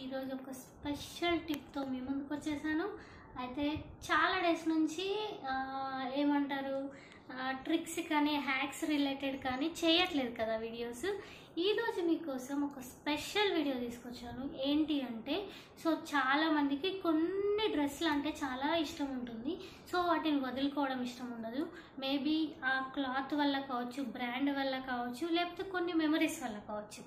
ఈరోజు ఒక స్పెషల్ టిప్తో మీ ముందుకు వచ్చేసాను అయితే చాలా డేస్ నుంచి ఏమంటారు ట్రిక్స్ కానీ హ్యాక్స్ రిలేటెడ్ కానీ చేయట్లేదు కదా వీడియోస్ ఈరోజు మీకోసం ఒక స్పెషల్ వీడియో తీసుకొచ్చాను ఏంటి అంటే సో చాలామందికి కొన్ని డ్రెస్సులు అంటే చాలా ఇష్టం ఉంటుంది సో వాటిని వదులుకోవడం ఇష్టం ఉండదు మేబీ ఆ క్లాత్ వల్ల కావచ్చు బ్రాండ్ వల్ల కావచ్చు లేకపోతే కొన్ని మెమరీస్ వల్ల కావచ్చు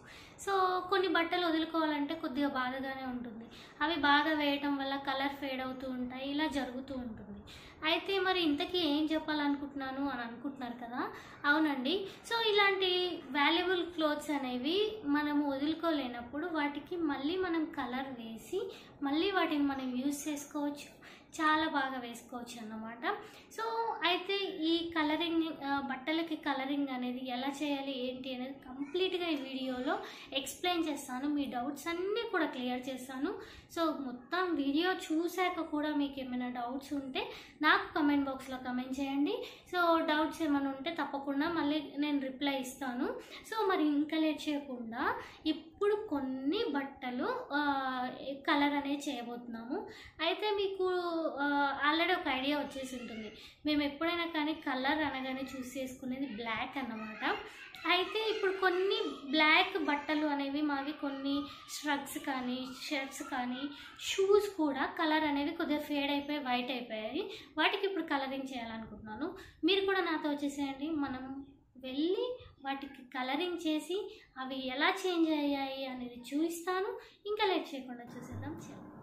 సో కొన్ని బట్టలు వదులుకోవాలంటే కొద్దిగా బాధగానే ఉంటుంది అవి బాగా వేయటం వల్ల కలర్ ఫేడ్ అవుతూ ఉంటాయి ఇలా జరుగుతూ ఉంటుంది అయితే మరి ఇంతకీ ఏం చెప్పాలనుకుంటున్నాను అని అనుకుంటున్నారు కదా అవునండి సో ఇలాంటి వాల్యుబుల్ క్లోత్స్ అనేవి మనం వదులుకోలేనప్పుడు వాటికి మళ్ళీ మనం కలర్ వేసి మళ్ళీ వాటిని మనం యూజ్ చేసుకోవచ్చు చాలా బాగా వేసుకోవచ్చు అన్నమాట సో అయితే ఈ కలరింగ్ బట్టలకి కలరింగ్ అనేది ఎలా చేయాలి ఏంటి అనేది కంప్లీట్గా ఈ వీడియోలో ఎక్స్ప్లెయిన్ చేస్తాను మీ డౌట్స్ అన్నీ కూడా క్లియర్ చేస్తాను సో మొత్తం వీడియో చూశాక కూడా మీకు ఏమైనా డౌట్స్ ఉంటే నాకు కమెంట్ బాక్స్లో కమెంట్ చేయండి సో డౌట్స్ ఏమైనా ఉంటే తప్పకుండా మళ్ళీ నేను రిప్లై ఇస్తాను సో మరి ఇంకా లేట్ చేయకుండా ఇప్పుడు కొన్ని బట్టలు కలర్ అనేది చేయబోతున్నాము అయితే మీకు ఆల్రెడీ ఒక ఐడియా వచ్చేసి ఉంటుంది మేము ఎప్పుడైనా కానీ కలర్ అనగానే చూస్ చేసుకునేది బ్లాక్ అన్నమాట అయితే ఇప్పుడు కొన్ని బ్లాక్ బట్టలు అనేవి మావి కొన్ని స్ట్రగ్స్ కానీ షర్ట్స్ కానీ షూస్ కూడా కలర్ అనేవి కొద్దిగా ఫేడ్ అయిపోయి వైట్ అయిపోయాయి వాటికి ఇప్పుడు కలరింగ్ చేయాలనుకుంటున్నాను మీరు కూడా నాతో వచ్చేసేయండి మనం వెళ్ళి వాటికి కలరింగ్ చేసి అవి ఎలా చేంజ్ అయ్యాయి అనేది చూపిస్తాను ఇంకా లేట్ చేయకుండా చూసేద్దాం చేద్దాం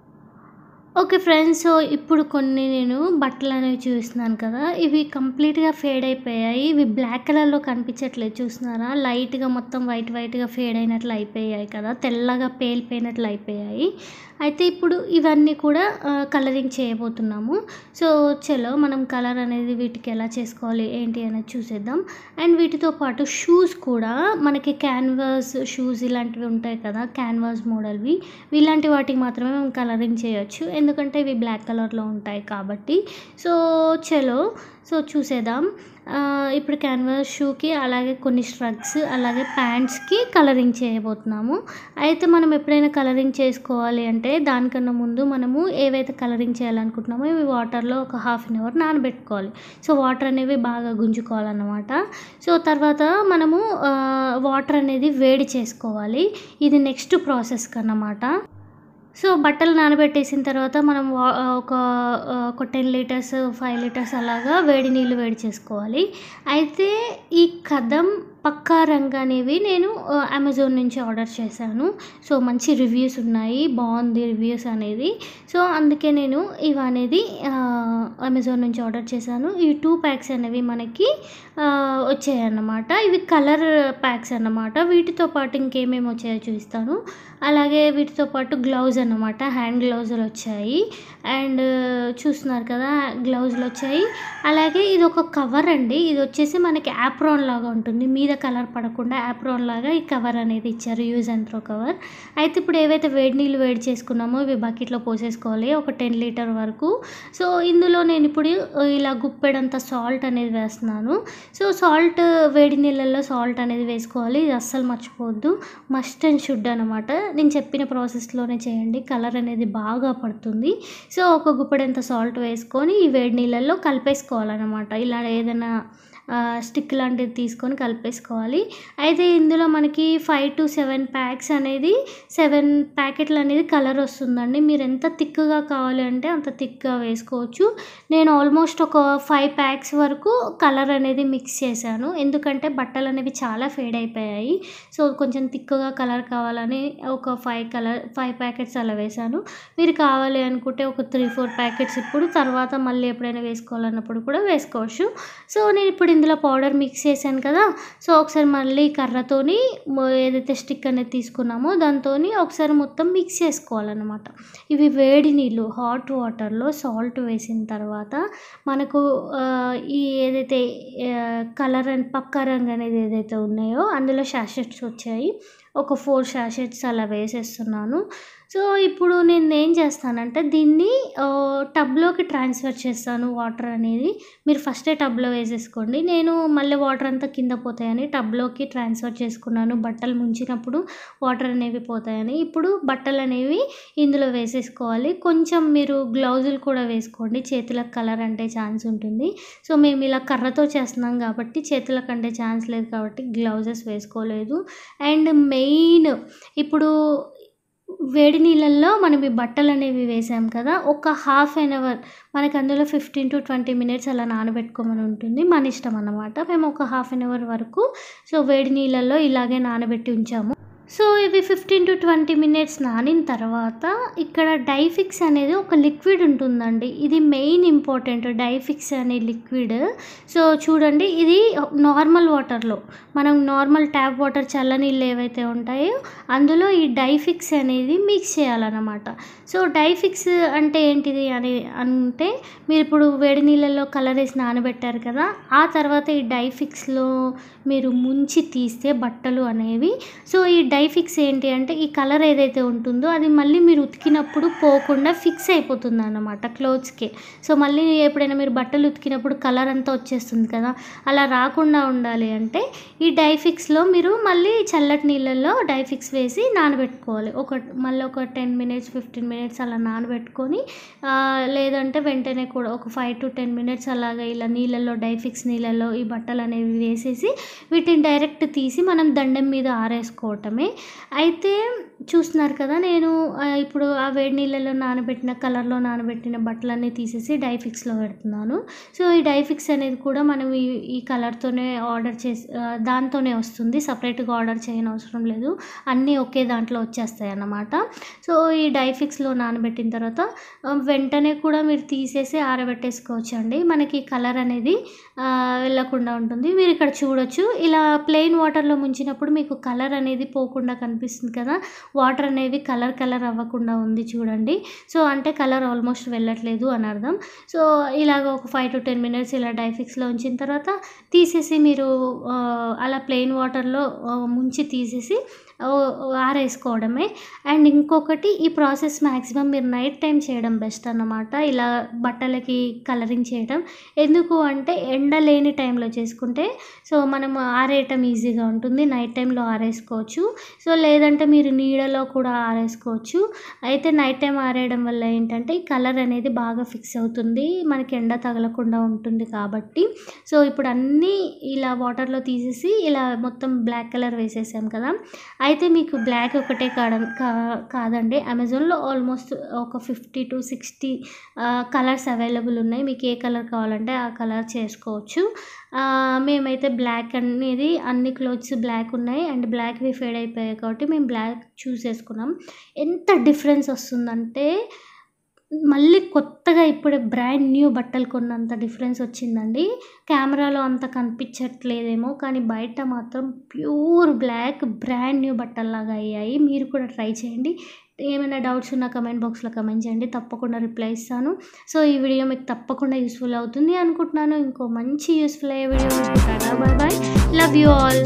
ఓకే ఫ్రెండ్స్ సో ఇప్పుడు కొన్ని నేను బట్టలు అనేవి చూస్తున్నాను కదా ఇవి కంప్లీట్గా ఫేడ్ అయిపోయాయి ఇవి బ్లాక్ కలర్లో కనిపించట్లేదు చూస్తున్నారా లైట్గా మొత్తం వైట్ వైట్గా ఫేడ్ అయినట్లు అయిపోయాయి కదా తెల్లగా పేలిపోయినట్లు అయిపోయాయి అయితే ఇప్పుడు ఇవన్నీ కూడా కలరింగ్ చేయబోతున్నాము సో చలో మనం కలర్ అనేది వీటికి ఎలా చేసుకోవాలి ఏంటి అనేది చూసేద్దాం అండ్ వీటితో పాటు షూస్ కూడా మనకి క్యాన్వాస్ షూస్ ఇలాంటివి ఉంటాయి కదా క్యాన్వాస్ మోడల్వి ఇలాంటి వాటికి మాత్రమే మనం కలరింగ్ చేయొచ్చు ఎందుకంటే ఇవి బ్లాక్ కలర్లో ఉంటాయి కాబట్టి సో చలో సో చూసేద్దాం ఇప్పుడు క్యాన్వాస్ షూకి అలాగే కొన్ని స్ట్రగ్స్ అలాగే ప్యాంట్స్కి కలరింగ్ చేయబోతున్నాము అయితే మనం ఎప్పుడైనా కలరింగ్ చేసుకోవాలి అంటే దానికన్నా ముందు మనము ఏవైతే కలరింగ్ చేయాలనుకుంటున్నామో ఇవి వాటర్లో ఒక హాఫ్ అన్ అవర్ నానబెట్టుకోవాలి సో వాటర్ అనేవి బాగా గుంజుకోవాలన్నమాట సో తర్వాత మనము వాటర్ అనేది వేడి చేసుకోవాలి ఇది నెక్స్ట్ ప్రాసెస్కి అన్నమాట సో బట్టలు నానబెట్టేసిన తర్వాత మనం ఒక ఒక టెన్ లీటర్స్ ఫైవ్ లీటర్స్ అలాగా వేడి నీళ్ళు వేడి చేసుకోవాలి అయితే ఈ కథం పక్కా రంగు అనేవి నేను అమెజాన్ నుంచి ఆర్డర్ చేశాను సో మంచి రివ్యూస్ ఉన్నాయి బాగుంది రివ్యూస్ అనేది సో అందుకే నేను ఇవి అనేది అమెజాన్ నుంచి ఆర్డర్ చేశాను ఈ టూ ప్యాక్స్ అనేవి మనకి వచ్చాయన్నమాట ఇవి కలర్ ప్యాక్స్ అన్నమాట వీటితో పాటు ఇంకేమేమి వచ్చాయో చూస్తాను అలాగే వీటితో పాటు గ్లౌజ్ అన్నమాట హ్యాండ్ గ్లౌజులు వచ్చాయి అండ్ చూస్తున్నారు కదా గ్లౌజులు వచ్చాయి అలాగే ఇది ఒక కవర్ అండి ఇది వచ్చేసి మనకి యాప్రాన్ లాగా ఉంటుంది మీద కలర్ పడకుండా యాప్రోన్ లాగా ఈ కవర్ అనేది ఇచ్చారు యూజ్ అండ్ త్రో కవర్ అయితే ఇప్పుడు ఏవైతే వేడి నీళ్ళు వేడి చేసుకున్నామో ఇవి బకెట్లో పోసేసుకోవాలి ఒక టెన్ లీటర్ వరకు సో ఇందులో నేను ఇప్పుడు ఇలా గుప్పెడంత సాల్ట్ అనేది వేస్తున్నాను సో సాల్ట్ వేడి నీళ్ళల్లో సాల్ట్ అనేది వేసుకోవాలి ఇది అస్సలు మర్చిపోవద్దు మస్ట్ అండ్ షుడ్ అనమాట నేను చెప్పిన ప్రాసెస్లోనే చేయండి కలర్ అనేది బాగా పడుతుంది సో ఒక గుప్పెడంత సాల్ట్ వేసుకొని ఈ వేడి నీళ్ళల్లో కలిపేసుకోవాలన్నమాట ఇలా ఏదైనా స్టిక్ లాంటిది తీసుకొని కలిపేసుకోవాలి అయితే ఇందులో మనకి ఫైవ్ టు సెవెన్ ప్యాక్స్ అనేది సెవెన్ ప్యాకెట్లు అనేది కలర్ వస్తుందండి మీరు ఎంత థిక్గా కావాలి అంటే అంత థిక్గా వేసుకోవచ్చు నేను ఆల్మోస్ట్ ఒక ఫైవ్ ప్యాక్స్ వరకు కలర్ అనేది మిక్స్ చేశాను ఎందుకంటే బట్టలు అనేవి చాలా ఫేడ్ అయిపోయాయి సో కొంచెం థిక్గా కలర్ కావాలని ఒక ఫైవ్ కలర్ ఫైవ్ ప్యాకెట్స్ అలా వేశాను మీరు కావాలి అనుకుంటే ఒక త్రీ ఫోర్ ప్యాకెట్స్ ఇప్పుడు తర్వాత మళ్ళీ ఎప్పుడైనా వేసుకోవాలన్నప్పుడు కూడా వేసుకోవచ్చు సో నేను ఇప్పుడు ఇందులో పౌడర్ మిక్స్ చేశాను కదా సో ఒకసారి మళ్ళీ కర్రతోని ఏదైతే స్టిక్ అనేది తీసుకున్నామో దాంతో ఒకసారి మొత్తం మిక్స్ చేసుకోవాలన్నమాట ఇవి వేడి నీళ్ళు హాట్ వాటర్లో సాల్ట్ వేసిన తర్వాత మనకు ఈ ఏదైతే కలర్ అండ్ పక్క రంగు అనేది ఏదైతే ఉన్నాయో అందులో శాషెట్స్ వచ్చాయి ఒక ఫోర్ శాషెట్స్ అలా వేసేస్తున్నాను సో ఇప్పుడు నేను ఏం చేస్తానంటే దీన్ని టబ్లోకి ట్రాన్స్ఫర్ చేస్తాను వాటర్ అనేది మీరు ఫస్టే టబ్లో వేసేసుకోండి నేను మళ్ళీ వాటర్ అంతా కింద పోతాయని టబ్లోకి ట్రాన్స్ఫర్ చేసుకున్నాను బట్టలు ముంచినప్పుడు వాటర్ అనేవి పోతాయని ఇప్పుడు బట్టలు అనేవి ఇందులో వేసేసుకోవాలి కొంచెం మీరు గ్లౌజులు కూడా వేసుకోండి చేతులకు కలర్ అంటే ఛాన్స్ ఉంటుంది సో మేము ఇలా కర్రతో చేస్తున్నాం కాబట్టి చేతులకు అంటే ఛాన్స్ లేదు కాబట్టి గ్లౌజెస్ వేసుకోలేదు అండ్ మెయిన్ ఇప్పుడు వేడి నీళ్ళల్లో మనం ఈ బట్టలు అనేవి వేసాం కదా ఒక హాఫ్ అన్ అవర్ మనకు అందులో ఫిఫ్టీన్ టు ట్వంటీ మినిట్స్ అలా నానబెట్టుకోమని ఉంటుంది మన ఇష్టం అన్నమాట మేము ఒక హాఫ్ అన్ అవర్ వరకు సో వేడి నీళ్ళల్లో ఇలాగే నానబెట్టి ఉంచాము సో ఇవి ఫిఫ్టీన్ టు ట్వంటీ మినిట్స్ నానిన తర్వాత ఇక్కడ డైఫిక్స్ అనేది ఒక లిక్విడ్ ఉంటుందండి ఇది మెయిన్ ఇంపార్టెంట్ డైఫిక్స్ అనే లిక్విడ్ సో చూడండి ఇది నార్మల్ వాటర్లో మనం నార్మల్ ట్యాప్ వాటర్ చల్లనీళ్ళు ఏవైతే ఉంటాయో అందులో ఈ డైఫిక్స్ అనేది మిక్స్ చేయాలన్నమాట సో డైఫిక్స్ అంటే ఏంటిది అని అంటే మీరు ఇప్పుడు వేడి నీళ్ళల్లో కలర్ వేసి నానబెట్టారు కదా ఆ తర్వాత ఈ డైఫిక్స్లో మీరు ముంచి తీస్తే బట్టలు అనేవి సో ఈ డై ఫిక్స్ ఏంటి అంటే ఈ కలర్ ఏదైతే ఉంటుందో అది మళ్ళీ మీరు ఉతికినప్పుడు పోకుండా ఫిక్స్ అయిపోతుంది అన్నమాట క్లోత్స్కి సో మళ్ళీ ఎప్పుడైనా మీరు బట్టలు ఉతికినప్పుడు కలర్ అంతా వచ్చేస్తుంది కదా అలా రాకుండా ఉండాలి అంటే ఈ డై ఫిక్స్లో మీరు మళ్ళీ చల్లటి నీళ్ళల్లో డై ఫిక్స్ వేసి నానబెట్టుకోవాలి ఒక మళ్ళీ ఒక టెన్ మినిట్స్ ఫిఫ్టీన్ మినిట్స్ అలా నానబెట్టుకొని లేదంటే వెంటనే కూడా ఒక ఫైవ్ టు టెన్ మినిట్స్ అలాగా ఇలా నీళ్ళల్లో డై ఫిక్స్ నీళ్ళల్లో ఈ బట్టలు అనేవి వేసేసి వీటిని డైరెక్ట్ తీసి మనం దండం మీద ఆరేసుకోవటమే అయితే చూస్తున్నారు కదా నేను ఇప్పుడు ఆ వేడి నీళ్ళలో నానబెట్టిన కలర్లో నానబెట్టిన బట్టలన్నీ తీసేసి డైఫిక్స్లో పెడుతున్నాను సో ఈ డైఫిక్స్ అనేది కూడా మనం ఈ ఈ కలర్తోనే ఆర్డర్ చేసి దాంతోనే వస్తుంది సపరేట్గా ఆర్డర్ చేయని అవసరం లేదు అన్నీ ఒకే దాంట్లో వచ్చేస్తాయి అన్నమాట సో ఈ డైఫిక్స్లో నానబెట్టిన తర్వాత వెంటనే కూడా మీరు తీసేసి ఆరబెట్టేసుకోవచ్చు అండి మనకి కలర్ అనేది వెళ్ళకుండా ఉంటుంది మీరు ఇక్కడ చూడొచ్చు ఇలా ప్లెయిన్ వాటర్లో ముంచినప్పుడు మీకు కలర్ అనేది పోకుండా కనిపిస్తుంది కదా వాటర్ అనేవి కలర్ కలర్ అవ్వకుండా ఉంది చూడండి సో అంటే కలర్ ఆల్మోస్ట్ వెళ్ళట్లేదు అని అర్థం సో ఇలాగ ఒక ఫైవ్ టు టెన్ మినిట్స్ ఇలా డైఫిక్స్లో ఉంచిన తర్వాత తీసేసి మీరు అలా ప్లెయిన్ వాటర్లో ముంచి తీసేసి ఆరేసుకోవడమే అండ్ ఇంకొకటి ఈ ప్రాసెస్ మ్యాక్సిమం మీరు నైట్ టైం చేయడం బెస్ట్ అన్నమాట ఇలా బట్టలకి కలరింగ్ చేయడం ఎందుకు అంటే ఎండ లేని టైంలో చేసుకుంటే సో మనం ఆరేయటం ఈజీగా ఉంటుంది నైట్ టైంలో ఆరేసుకోవచ్చు సో లేదంటే మీరు నీడ వీడియోలో కూడా ఆరేసుకోవచ్చు అయితే నైట్ టైం ఆరేయడం వల్ల ఏంటంటే ఈ కలర్ అనేది బాగా ఫిక్స్ అవుతుంది మనకి ఎండ తగలకుండా ఉంటుంది కాబట్టి సో ఇప్పుడు అన్నీ ఇలా వాటర్లో తీసేసి ఇలా మొత్తం బ్లాక్ కలర్ వేసేసాం కదా అయితే మీకు బ్లాక్ ఒకటే కాడ కాదండి అమెజాన్లో ఆల్మోస్ట్ ఒక fifty to sixty colours available ఉన్నాయి మీకు ఏ కలర్ కావాలంటే ఆ కలర్ చేసుకోవచ్చు మేమైతే బ్లాక్ అనేది అన్ని క్లోత్స్ బ్లాక్ ఉన్నాయి అండ్ బ్లాక్వి ఫేడ్ అయిపోయాయి కాబట్టి మేము బ్లాక్ చూసేసుకున్నాం ఎంత డిఫరెన్స్ వస్తుందంటే మళ్ళీ కొత్తగా ఇప్పుడే బ్రాండ్ న్యూ బట్టలు కొన్నంత డిఫరెన్స్ వచ్చిందండి కెమెరాలో అంత కనిపించట్లేదేమో కానీ బయట మాత్రం ప్యూర్ బ్లాక్ బ్రాండ్ న్యూ బట్టల్లాగా అయ్యాయి మీరు కూడా ట్రై చేయండి ఏమైనా డౌట్స్ ఉన్నా కమెంట్ బాక్స్లో కమెంట్ చేయండి తప్పకుండా రిప్లై ఇస్తాను సో ఈ వీడియో మీకు తప్పకుండా యూస్ఫుల్ అవుతుంది అనుకుంటున్నాను ఇంకో మంచి యూస్ఫుల్ అయ్యే video bye bye love you all